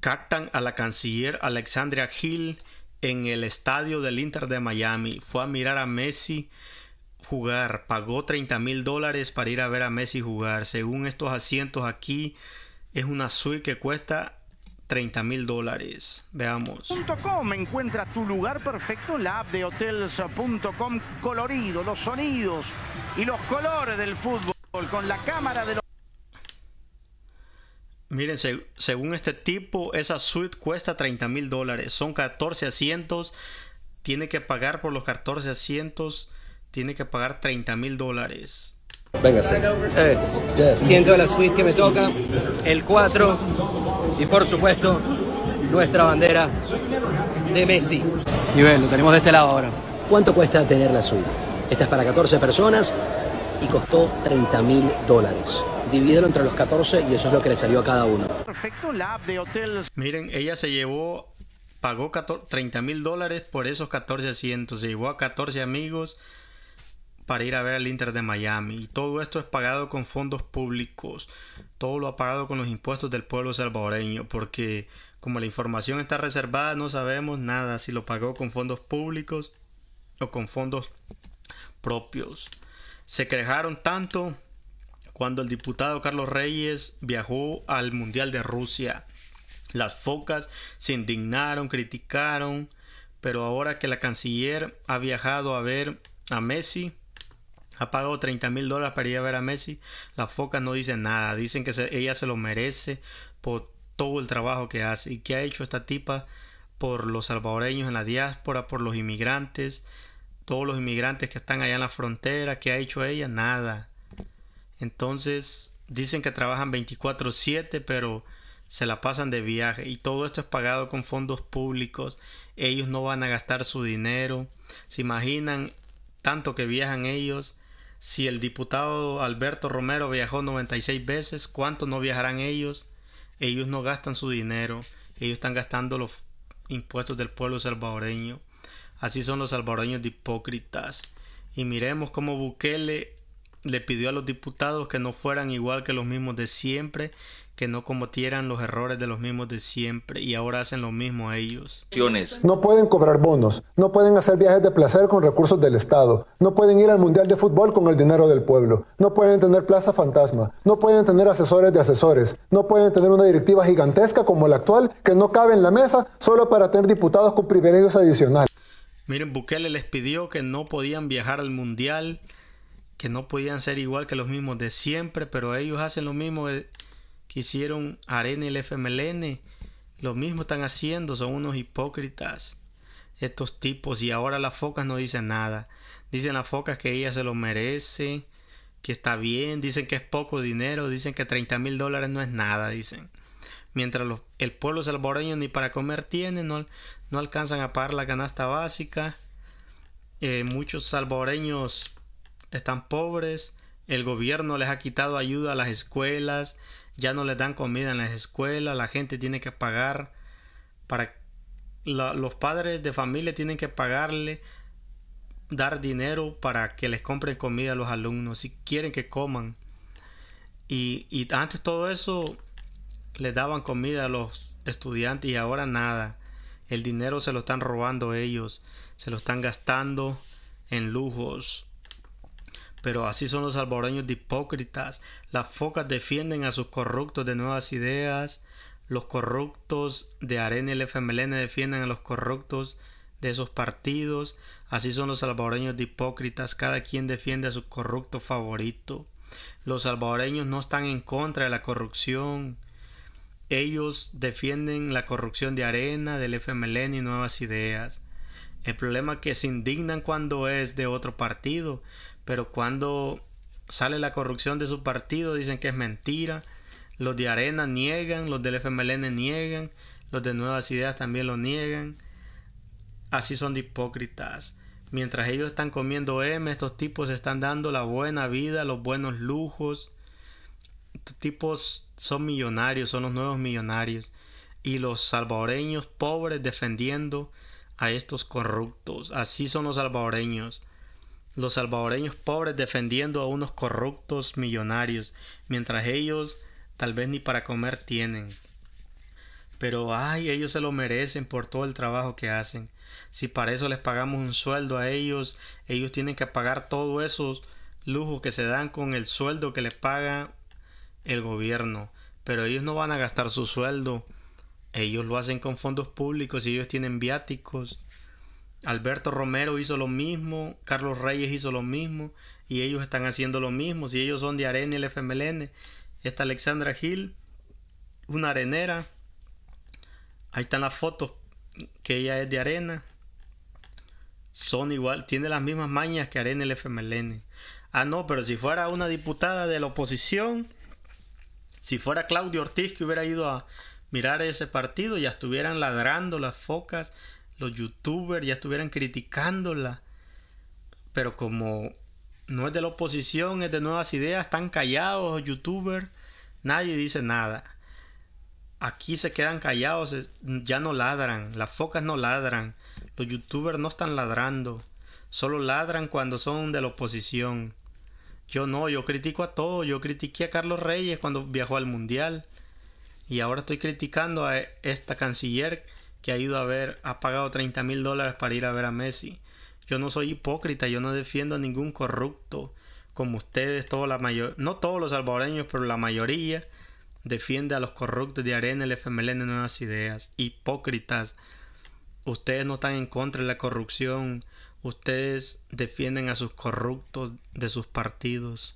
Captan a la canciller Alexandria Hill en el estadio del Inter de Miami. Fue a mirar a Messi jugar. Pagó 30 mil dólares para ir a ver a Messi jugar. Según estos asientos aquí, es una suite que cuesta 30 mil dólares. Veamos. Encuentra tu lugar perfecto la app de hotels.com colorido, los sonidos y los colores del fútbol con la cámara de Miren, según este tipo, esa suite cuesta 30 mil dólares. Son 14 asientos. Tiene que pagar por los 14 asientos. Tiene que pagar 30 mil dólares. Venga, sí. Eh, Siento la suite que me toca, el 4 y por supuesto nuestra bandera de Messi. Y bueno? lo tenemos de este lado ahora. ¿Cuánto cuesta tener la suite? Esta es para 14 personas y costó 30 mil dólares dividieron entre los 14 y eso es lo que le salió a cada uno. Perfecto, la de Miren, ella se llevó, pagó 30 mil dólares por esos 14 asientos, se llevó a 14 amigos para ir a ver al Inter de Miami. Y todo esto es pagado con fondos públicos. Todo lo ha pagado con los impuestos del pueblo salvadoreño. Porque como la información está reservada, no sabemos nada si lo pagó con fondos públicos o con fondos propios. Se quejaron tanto cuando el diputado Carlos Reyes viajó al Mundial de Rusia. Las focas se indignaron, criticaron, pero ahora que la canciller ha viajado a ver a Messi, ha pagado 30 mil dólares para ir a ver a Messi, las focas no dicen nada, dicen que ella se lo merece por todo el trabajo que hace y que ha hecho esta tipa por los salvadoreños en la diáspora, por los inmigrantes, todos los inmigrantes que están allá en la frontera, que ha hecho ella? Nada. Entonces dicen que trabajan 24/7, pero se la pasan de viaje y todo esto es pagado con fondos públicos. Ellos no van a gastar su dinero. ¿Se imaginan tanto que viajan ellos? Si el diputado Alberto Romero viajó 96 veces, ¿cuánto no viajarán ellos? Ellos no gastan su dinero, ellos están gastando los impuestos del pueblo salvadoreño. Así son los salvadoreños de hipócritas. Y miremos cómo Bukele le pidió a los diputados que no fueran igual que los mismos de siempre, que no cometieran los errores de los mismos de siempre y ahora hacen lo mismo a ellos. No pueden cobrar bonos, no pueden hacer viajes de placer con recursos del Estado, no pueden ir al Mundial de Fútbol con el dinero del pueblo, no pueden tener plaza fantasma, no pueden tener asesores de asesores, no pueden tener una directiva gigantesca como la actual que no cabe en la mesa solo para tener diputados con privilegios adicionales. Miren, Bukele les pidió que no podían viajar al Mundial que no podían ser igual que los mismos de siempre, pero ellos hacen lo mismo que hicieron Arena y el FMLN. Lo mismo están haciendo, son unos hipócritas estos tipos. Y ahora las focas no dicen nada. Dicen las focas que ella se lo merece, que está bien, dicen que es poco dinero, dicen que 30 mil dólares no es nada, dicen. Mientras el pueblo salvadoreño ni para comer tiene, no, no alcanzan a pagar la canasta básica. Eh, muchos salvadoreños están pobres, el gobierno les ha quitado ayuda a las escuelas, ya no les dan comida en las escuelas, la gente tiene que pagar para los padres de familia tienen que pagarle dar dinero para que les compren comida a los alumnos si quieren que coman. Y, y antes todo eso les daban comida a los estudiantes y ahora nada. El dinero se lo están robando ellos, se lo están gastando en lujos, pero así son los salvadoreños de hipócritas. Las focas defienden a sus corruptos de nuevas ideas. Los corruptos de Arena y el FMLN defienden a los corruptos de esos partidos. Así son los salvadoreños de hipócritas. Cada quien defiende a su corrupto favorito. Los salvadoreños no están en contra de la corrupción. Ellos defienden la corrupción de Arena, del FMLN y nuevas ideas. El problema es que se indignan cuando es de otro partido, pero cuando sale la corrupción de su partido dicen que es mentira. Los de Arena niegan, los del FMLN niegan, los de Nuevas Ideas también lo niegan. Así son de hipócritas. Mientras ellos están comiendo M, estos tipos están dando la buena vida, los buenos lujos. Estos tipos son millonarios, son los nuevos millonarios. Y los salvadoreños pobres defendiendo a estos corruptos. Así son los salvadoreños. Los salvadoreños pobres defendiendo a unos corruptos millonarios, mientras ellos tal vez ni para comer tienen. Pero ay, ellos se lo merecen por todo el trabajo que hacen. Si para eso les pagamos un sueldo a ellos, ellos tienen que pagar todos esos lujos que se dan con el sueldo que les paga el gobierno. Pero ellos no van a gastar su sueldo ellos lo hacen con fondos públicos y ellos tienen viáticos. Alberto Romero hizo lo mismo, Carlos Reyes hizo lo mismo y ellos están haciendo lo mismo. Si ellos son de Arena y el FMLN, está Alexandra Gil, una arenera. Ahí están las fotos que ella es de Arena. Son igual, tiene las mismas mañas que Arena y el FMLN. Ah, no, pero si fuera una diputada de la oposición, si fuera Claudio Ortiz que hubiera ido a, mirar ese partido, ya estuvieran ladrando las focas, los youtubers ya estuvieran criticándola. Pero como no es de la oposición, es de nuevas ideas, están callados los youtubers, nadie dice nada. Aquí se quedan callados, ya no ladran, las focas no ladran, los youtubers no están ladrando, solo ladran cuando son de la oposición. Yo no, yo critico a todo, yo critiqué a Carlos Reyes cuando viajó al Mundial, y ahora estoy criticando a esta canciller que ha ido a ver, ha pagado 30 mil dólares para ir a ver a Messi. Yo no soy hipócrita, yo no defiendo a ningún corrupto. Como ustedes, la no todos los salvadoreños, pero la mayoría defiende a los corruptos de Arena, el FMLN, Nuevas Ideas. Hipócritas. Ustedes no están en contra de la corrupción. Ustedes defienden a sus corruptos de sus partidos.